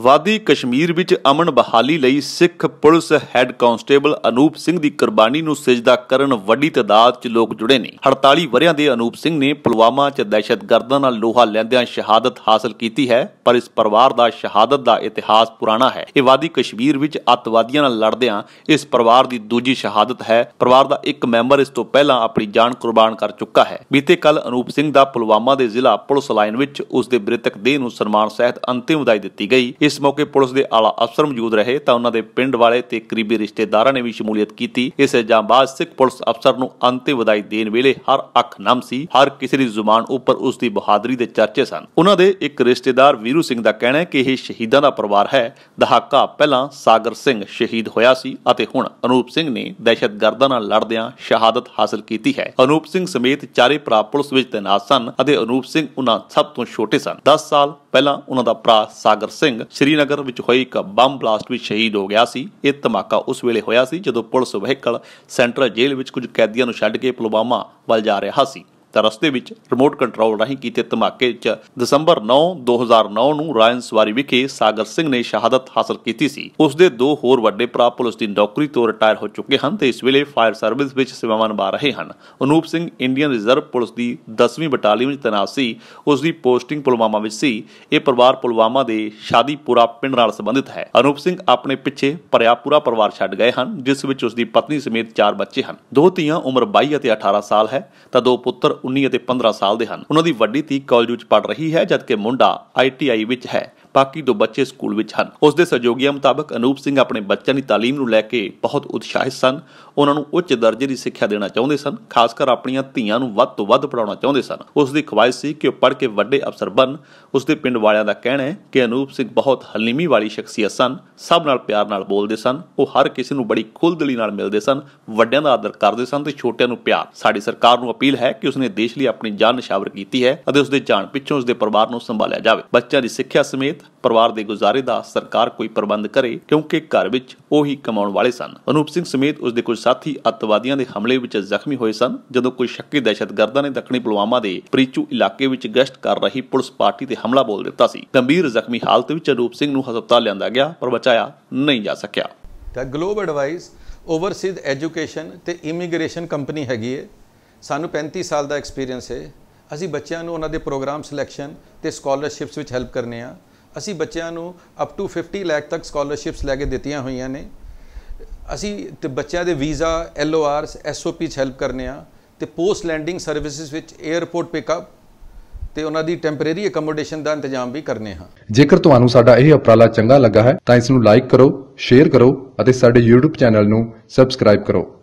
ਵਾਦੀ ਕਸ਼ਮੀਰ ਵਿੱਚ ਅਮਨ ਬਹਾਲੀ ਲਈ Sikh police head constable Anoop Singh ਦੀ ਕੁਰਬਾਨੀ ਨੂੰ ਸਜਦਾ ਕਰਨ ਵੱਡੀ ਤਦਾਦ 'ਚ ਲੋਕ ਜੁੜੇ ਨੇ 48 ਵਰਿਆਂ ਦੇ ਅਨੂਪ ਸਿੰਘ ਨੇ ਪੁਲਵਾਮਾ 'ਚ ਦਹਿਸ਼ਤਗਰਦਾਂ ਨਾਲ ਲੋਹਾ ਲੈਂਦਿਆਂ ਸ਼ਹਾਦਤ ਹਾਸਲ ਕੀਤੀ ਹੈ ਪਰ ਇਸ ਪਰਿਵਾਰ ਦਾ ਸ਼ਹਾਦਤ ਦਾ ਇਤਿਹਾਸ ਪੁਰਾਣਾ ਹੈ ਇਹ ਵਾਦੀ ਕਸ਼ਮੀਰ ਵਿੱਚ ਅੱਤਵਾਦੀਆਂ ਨਾਲ ਲੜਦਿਆਂ ਇਸ ਪਰਿਵਾਰ ਦੀ ਦੂਜੀ ਸ਼ਹਾਦਤ ਹੈ ਪਰਿਵਾਰ ਦਾ ਇੱਕ ਮੈਂਬਰ ਇਸ ਤੋਂ ਪਹਿਲਾਂ ਆਪਣੀ ਜਾਨ ਕੁਰਬਾਨ ਕਰ ਚੁੱਕਾ ਹੈ ਬੀਤੇ ਕੱਲ ਅਨੂਪ ਸਿੰਘ ਦਾ ਪੁਲਵਾਮਾ ਦੇ ਜ਼ਿਲ੍ਹਾ ਪੁਲਿਸ ਲਾਈਨ ਵਿੱਚ ਉਸ ਦੇ ਬ੍ਰਿਤਕ ਦੇਹ ਨੂੰ ਸਨਮਾਨ ਸਹਿਤ ਅੰਤਿਮ ਵਿਦਾਈ ਦਿੱਤੀ ਗਈ ਇਸ ਮੌਕੇ ਪੁਲਿਸ ਦੇ ਆਲਾ ਅਫਸਰ ਮੌਜੂਦ ਰਹੇ ਤਾਂ ਉਹਨਾਂ ਦੇ ਪਿੰਡ ਵਾਲੇ ਤੇ ਕਰੀਬੀ ਰਿਸ਼ਤੇਦਾਰਾਂ ਨੇ ਵੀ ਸ਼ਮੂਲੀਅਤ ਕੀਤੀ ਇਸ ਜਾਂਬਾਜ਼ ਸਿੱਖ ਪੁਲਿਸ ਅਫਸਰ ਨੂੰ ਅੰਤਿਮ ਵਿਦਾਈ ਦੇਣ ਵੇਲੇ ਹਰ ਅੱਖ ਨਮ ਸੀ ਹਰ ਕਿਸੇ ਦੀ ਜ਼ੁਬਾਨ ਉੱਪਰ ਉਸ ਦੀ ਬਹਾਦਰੀ ਦੇ ਚਰਚੇ ਸਨ ਉਹਨਾਂ ਦੇ ਇੱਕ ਰਿਸ਼ਤੇਦਾਰ ਵੀਰੂ ਸਿੰਘ ਦਾ ਕਹਿਣਾ ਹੈ ਕਿ ਇਹ ਸ਼ਹੀਦਾਂ ਦਾ ਪਰਿਵਾਰ ਹੈ ਦਹਾਕਾ ਪਹਿਲਾਂ ਸਾਗਰ ਸਿੰਘ ਸ਼ਹੀਦ ਹੋਇਆ ਸੀ ਅਤੇ ਹੁਣ ਅਨੂਪ ਸਿੰਘ ਨੇ ਦਹਿਸ਼ਤਗਰਦਾਂ ਨਾਲ ਲੜਦਿਆਂ ਸ਼ਹਾਦਤ ਹਾਸਲ ਕੀਤੀ ਹੈ ਅਨੂਪ ਸਿੰਘ ਸਮੇਤ ਚਾਰੇ ਭਰਾ ਪੁਲਿਸ ਵਿੱਚ ਤੈਨਾਤ ਸਨ ਅਤੇ ਅਨੂਪ ਸਿੰਘ ਉਹਨਾਂ ਸਭ ਤੋਂ ਛੋਟੇ ਸਨ 10 ਸਾਲ ਪਹਿਲਾਂ ਉਹਨਾਂ ਦਾ ਭਰਾ ਸਾਗਰ ਸਿੰਘ ਸ਼੍ਰੀਨਗਰ ਵਿੱਚ ਹੋਈ ਇੱਕ ਬੰਬ ਬਲਾਸਟ ਵਿੱਚ ਸ਼ਹੀਦ ਹੋ ਗਿਆ ਸੀ ਇਹ ਧਮਾਕਾ ਉਸ ਵੇਲੇ ਹੋਇਆ ਸੀ ਜਦੋਂ ਪੁਲਿਸ ਵਹੀਕਲ ਸੈਂਟਰਲ ਜੇਲ੍ਹ ਵਿੱਚ ਕੁਝ ਕੈਦੀਆਂ ਨੂੰ ਛੱਡ ਕੇ ਪੁਲਵਾਮਾ ਵੱਲ ਜਾ ਰਿਹਾ ਸੀ ਤਾਂ ਰਸਤੇ ਵਿੱਚ ਰਿਮੋਟ ਕੰਟਰੋਲ ਰਾਹੀਂ ਕੀਤੇ ਧਮਾਕੇ 'ਚ ਦਸੰਬਰ 9 2009 ਨੂੰ ਰਾਇਨ ਸਵਾਰੀ ਵਿਖੇ ਸਾਗਰ ਸਿੰਘ ਨੇ ਸ਼ਹਾਦਤ ਹਾਸਲ ਕੀਤੀ ਸੀ ਉਸ ਦੇ ਦੋ ਹੋਰ ਵੱਡੇ ਭਰਾ ਪੁਲਿਸ ਦੀ ਨੌਕਰੀ ਤੋਂ ਰਿਟਾਇਰ ਹੋ ਚੁੱਕੇ ਹਨ ਤੇ ਇਸ ਵੇਲੇ ਫਾਇਰ ਸਰਵਿਸ ਵਿੱਚ ਸੇਵਾਵਾਂ ਨਿਭਾ ਰਹੇ ਹਨ Anoop Singh Indian reserve police ਦੀ 10ਵੀਂ ਬਟਾਲੀਅਨ ਵਿੱਚ ਤੈਨਾਤ ਸੀ ਉਸ ਦੀ ਪੋਸਟਿੰਗ ਪੁਲਵਾਮਾ ਵਿੱਚ ਸੀ ਇਹ ਪਰਿਵਾਰ ਪੁਲਵਾਮਾ ਦੇ ਸ਼ਾਦੀਪੁਰਾ ਪਿੰਡ ਨਾਲ ਸੰਬੰਧਿਤ ਹੈ ਅਨੂਪ ਸਿੰਘ ਆਪਣੇ ਪਿੱਛੇ ਪਰਿਆਪੂਰਾ ਪਰਿਵਾਰ ਛੱਡ ਗਏ ਹਨ ਜਿਸ ਵਿੱਚ ਉਸ ਦੀ ਪਤਨੀ ਸਮੇਤ 4 ਬੱਚੇ ਹਨ ਦੋ ਧੀਆਂ ਉਮਰ 22 ਅਤੇ 18 ਸਾਲ ਹੈ ਤਾਂ ਦੋ ਪੁੱਤਰ 19 ਅਤੇ 15 ਸਾਲ ਦੇ ਹਨ ਉਹਨਾਂ ਦੀ ਵੱਡੀ ਧੀ ਕਾਲਜ ਵਿੱਚ ਪੜ੍ਹ ਰਹੀ ਹੈ ਜਦਕਿ ਮੁੰਡਾ ਆਈਟੀਆਈ ਵਿੱਚ ਹੈ ਬਾਕੀ ਦੋ ਬੱਚੇ ਸਕੂਲ ਵਿੱਚ ਹਨ ਉਸ ਦੇ ਸਹਿਯੋਗੀਆਂ ਮੁਤਾਬਕ ਅਨੂਪ ਸਿੰਘ ਆਪਣੇ ਬੱਚਿਆਂ ਦੀ تعلیم ਨੂੰ ਲੈ ਕੇ ਬਹੁਤ ਉਤਸ਼ਾਹਿਤ ਸਨ ਉਹਨਾਂ ਨੂੰ ਉੱਚ ਦਰਜੇ ਦੀ ਸਿੱਖਿਆ ਦੇਣਾ ਚਾਹੁੰਦੇ ਸਨ ਖਾਸ ਕਰ ਆਪਣੀਆਂ ਧੀਆਂ ਨੂੰ ਵੱਧ ਤੋਂ ਵੱਧ ਪੜਾਉਣਾ ਚਾਹੁੰਦੇ ਸਨ ਉਸ ਦੀ ਖੁਆਇਸ਼ ਸੀ ਕਿ ਉਹ ਪੜ੍ਹ ਕੇ ਵੱਡੇ ਅਫਸਰ ਬਣ ਉਸ ਦੇ ਪਿੰਡ ਵਾਲਿਆਂ ਦਾ ਕਹਿਣਾ ਹੈ ਕਿ ਅਨੂਪ ਸਿੰਘ ਬਹੁਤ ਹਲੀਮੀ ਵਾਲੀ ਸ਼ਖਸੀਅਤ ਸਨ ਸਭ ਨਾਲ ਪਿਆਰ ਨਾਲ ਬੋਲਦੇ ਸਨ ਉਹ ਹਰ ਕਿਸੇ ਨੂੰ ਬੜੀ ਖੁੱਲ੍ਹਦਲੀ ਨਾਲ ਮਿਲਦੇ ਸਨ ਵੱਡਿਆਂ ਦਾ ਆਦਰ ਕਰਦੇ ਸਨ ਤੇ ਛੋਟਿਆਂ ਨੂੰ ਪਿਆਰ ਸਾਡੀ ਸਰਕਾਰ ਨੂੰ ਅਪੀਲ ਹੈ ਕਿ ਉਸਨੇ ਦੇਸ਼ ਲਈ ਆਪਣੀ ਜਾਨ ਨਿਸ਼ਾਵਰ ਕੀਤੀ ਹੈ ਅਤੇ ਉਸਦੇ ਜਾਣ ਪਿੱਛੋਂ ਉਸਦੇ ਪਰਿਵਾਰ ਨੂੰ ਸੰਭਾਲਿਆ ਜਾਵੇ ਬੱਚਿਆਂ ਦੀ ਸਿੱਖਿਆ ਸਮੇਤ ਪੀੜਤ ਪਰਿਵਾਰ ਦੇ ਗੁਜ਼ਾਰੇ ਦਾ ਸਰਕਾਰ ਕੋਈ ਪ੍ਰਬੰਧ ਕਰੇ ਕਿਉਂਕਿ ਘਰ ਵਿੱਚ ਉਹੀ ਕਮਾਉਣ ਵਾਲੇ ਸਨ ਅਨੂਪ ਸਿੰਘ ਸਮੇਤ ਉਸ ਦੇ ਕੁਝ ਸਾਥੀ ਅੱਤਵਾਦੀਆਂ ਦੇ ਹਮਲੇ ਵਿੱਚ ਜ਼ਖਮੀ ਹੋਏ ਸਨ ਜਦੋਂ ਕੋਈ ਸ਼ੱਕੀ ਦਹਿਸ਼ਤਗਰਦਾਂ ਨੇ ਦੱਖਣੀ ਪੁਲਵਾਮਾ ਦੇ ਪ੍ਰੀਚੂ ਇਲਾਕੇ ਵਿੱਚ ਗਸ਼ਤ ਕਰ ਰਹੀ ਪੁਲਿਸ ਪਾਰਟੀ ਤੇ ਹਮਲਾ ਬੋਲ ਦਿੱਤਾ ਸੀ ਗੰਭੀਰ ਜ਼ਖਮੀ ਹਾਲਤ ਵਿੱਚ ਅਨੂਪ ਸਿੰਘ ਨੂੰ ਹਸਪਤਾਲ ਲਿਆਂਦਾ ਗਿਆ ਪਰ ਬਚਾਇਆ ਨਹੀਂ ਜਾ ਸਕਿਆ ਤਾਂ ਗਲੋਬ ਐਡਵਾਈਸ ਓਵਰਸੀਜ਼ ਐਜੂਕੇਸ਼ਨ ਤੇ ਇਮੀਗ੍ਰੇਸ਼ਨ ਕੰਪਨੀ ਹੈਗੀ ਹੈ ਸਾਨੂੰ 35 ਸਾਲ ਦਾ ਐਕਸਪੀਰੀਅੰਸ ਹੈ ਅਸੀਂ ਬੱਚਿਆਂ ਨੂੰ ਉਹਨਾਂ ਦੇ ਪ੍ਰੋਗਰਾਮ ਸਿਲੈਕਸ਼ਨ ਤੇ ਸਕਾਲਰਸ਼ਿਪਸ ਵਿੱਚ ਹੈਲਪ ਕਰਨੇ ਆ ਅਸੀਂ ਬੱਚਿਆਂ ਨੂੰ ਅਪ ਟੂ 50 ਲੱਖ ਤੱਕ ਸਕਾਲਰਸ਼ਿਪਸ ਲੈ ਕੇ ਦਿੱਤੀਆਂ ਹੋਈਆਂ ਨੇ ਅਸੀਂ ਤੇ ਬੱਚਿਆਂ ਦੇ visa L O Rs S O P ਚ ਹੈਲਪ ਕਰਨੇ ਆ ਤੇ ਪੋਸਟ ਲੈਂਡਿੰਗ ਸਰਵਿਸਿਜ਼ ਵਿੱਚ 에ਅਰਪੋਰਟ ਪਿਕਅਪ ਤੇ ਉਹਨਾਂ ਦੀ ਟੈਂਪਰੇਰੀ ਅਕਮੋਡੇਸ਼ਨ ਦਾ ਇੰਤਜ਼ਾਮ ਵੀ ਕਰਨੇ ਹਾਂ ਜੇਕਰ ਤੁਹਾਨੂੰ ਸਾਡਾ ਇਹ ਉਪਰਾਲਾ ਚੰਗਾ ਲੱਗਾ ਹੈ ਤਾਂ ਇਸ ਨੂੰ ਲਾਈਕ ਕਰੋ ਸ਼ੇਅਰ ਕਰੋ ਅਤੇ ਸਾਡੇ YouTube ਚੈਨਲ ਨੂੰ ਸਬਸਕ੍ਰਾਈਬ ਕਰੋ